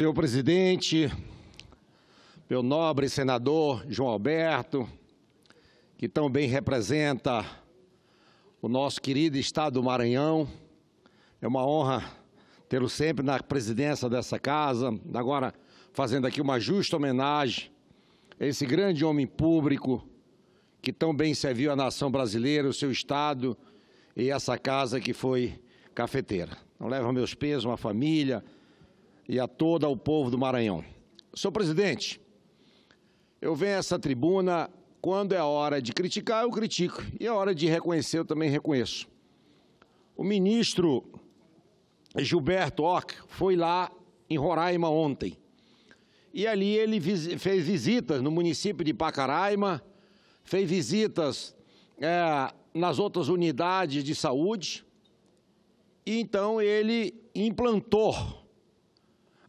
Senhor presidente, meu nobre senador João Alberto, que tão bem representa o nosso querido estado do Maranhão, é uma honra tê-lo sempre na presidência dessa casa, agora fazendo aqui uma justa homenagem a esse grande homem público que tão bem serviu a nação brasileira, o seu estado e essa casa que foi cafeteira. Não leva meus pesos, uma família, e a todo o povo do Maranhão. Senhor presidente, eu venho a essa tribuna, quando é hora de criticar, eu critico, e é hora de reconhecer, eu também reconheço. O ministro Gilberto Ock foi lá em Roraima ontem, e ali ele fez visitas no município de Pacaraima, fez visitas é, nas outras unidades de saúde, e então ele implantou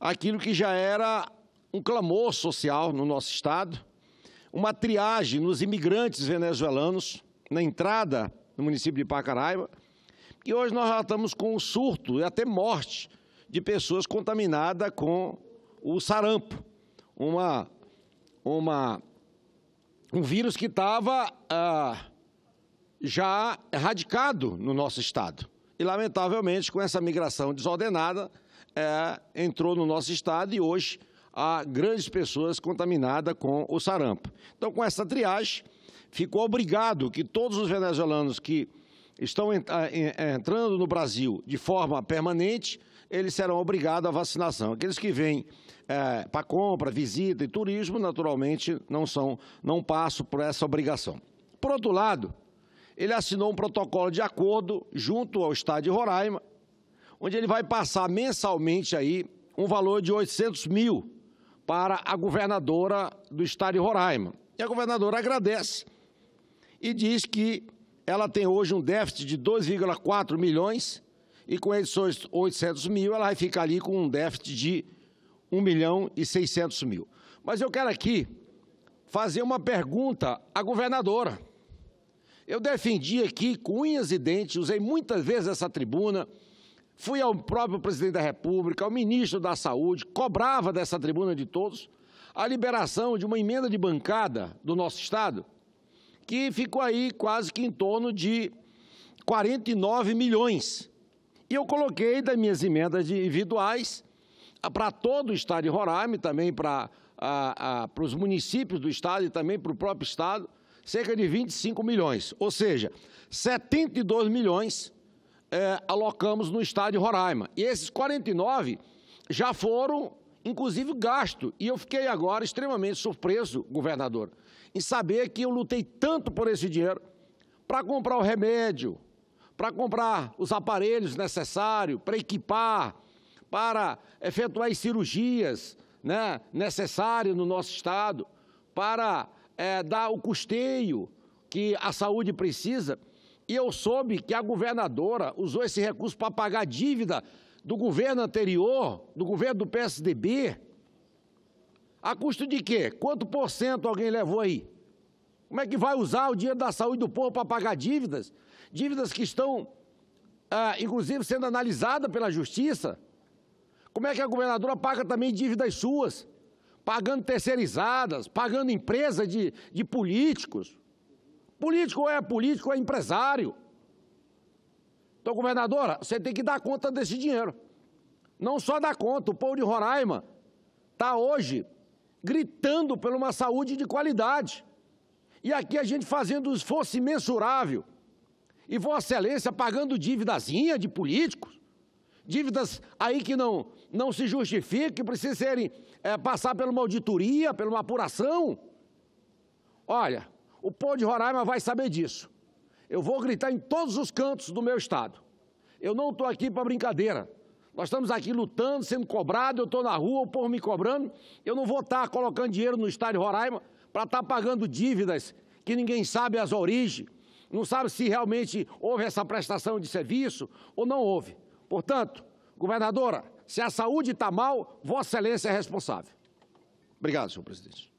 aquilo que já era um clamor social no nosso Estado, uma triagem nos imigrantes venezuelanos na entrada no município de Pacaraima, e hoje nós já estamos com um surto e até morte de pessoas contaminadas com o sarampo, uma, uma, um vírus que estava ah, já erradicado no nosso Estado. E, lamentavelmente, com essa migração desordenada, é, entrou no nosso estado e hoje há grandes pessoas contaminadas com o sarampo. Então, com essa triagem, ficou obrigado que todos os venezuelanos que estão ah, eh, entrando no Brasil de forma permanente, eles serão obrigados à vacinação. Aqueles que vêm é, eh, para compra, visita e turismo, naturalmente, não, são, não passam por essa obrigação. Por outro lado, ele assinou um protocolo de acordo junto ao Estado de Roraima onde ele vai passar mensalmente aí um valor de 800 mil para a governadora do estado de Roraima. E a governadora agradece e diz que ela tem hoje um déficit de 2,4 milhões e com esses 800 mil ela vai ficar ali com um déficit de 1 milhão e 600 mil. Mas eu quero aqui fazer uma pergunta à governadora. Eu defendi aqui com unhas e dentes, usei muitas vezes essa tribuna, fui ao próprio presidente da República, ao ministro da Saúde, cobrava dessa tribuna de todos a liberação de uma emenda de bancada do nosso Estado, que ficou aí quase que em torno de 49 milhões. E eu coloquei das minhas emendas individuais para todo o Estado de Roraima, também para, a, a, para os municípios do Estado e também para o próprio Estado, cerca de 25 milhões. Ou seja, 72 milhões é, alocamos no estádio Roraima. E esses 49 já foram, inclusive, gastos. E eu fiquei agora extremamente surpreso, governador, em saber que eu lutei tanto por esse dinheiro para comprar o remédio, para comprar os aparelhos necessários, para equipar, para efetuar as cirurgias né, necessárias no nosso Estado, para é, dar o custeio que a saúde precisa. E eu soube que a governadora usou esse recurso para pagar dívida do governo anterior, do governo do PSDB. A custo de quê? Quanto por cento alguém levou aí? Como é que vai usar o dinheiro da saúde do povo para pagar dívidas? Dívidas que estão, ah, inclusive, sendo analisadas pela justiça. Como é que a governadora paga também dívidas suas? Pagando terceirizadas, pagando empresas de, de políticos. Político é político, é empresário. Então, governadora, você tem que dar conta desse dinheiro. Não só dar conta, o povo de Roraima está hoje gritando por uma saúde de qualidade. E aqui a gente fazendo um esforço imensurável. E Vossa Excelência pagando dívidazinha de políticos, dívidas aí que não, não se justificam, que precisam serem, é, passar por uma auditoria, por uma apuração. Olha, o povo de Roraima vai saber disso. Eu vou gritar em todos os cantos do meu estado. Eu não estou aqui para brincadeira. Nós estamos aqui lutando, sendo cobrado, eu estou na rua, o povo me cobrando. Eu não vou estar tá colocando dinheiro no estado de Roraima para estar tá pagando dívidas que ninguém sabe as origens, não sabe se realmente houve essa prestação de serviço ou não houve. Portanto, governadora, se a saúde está mal, Vossa Excelência é responsável. Obrigado, senhor presidente.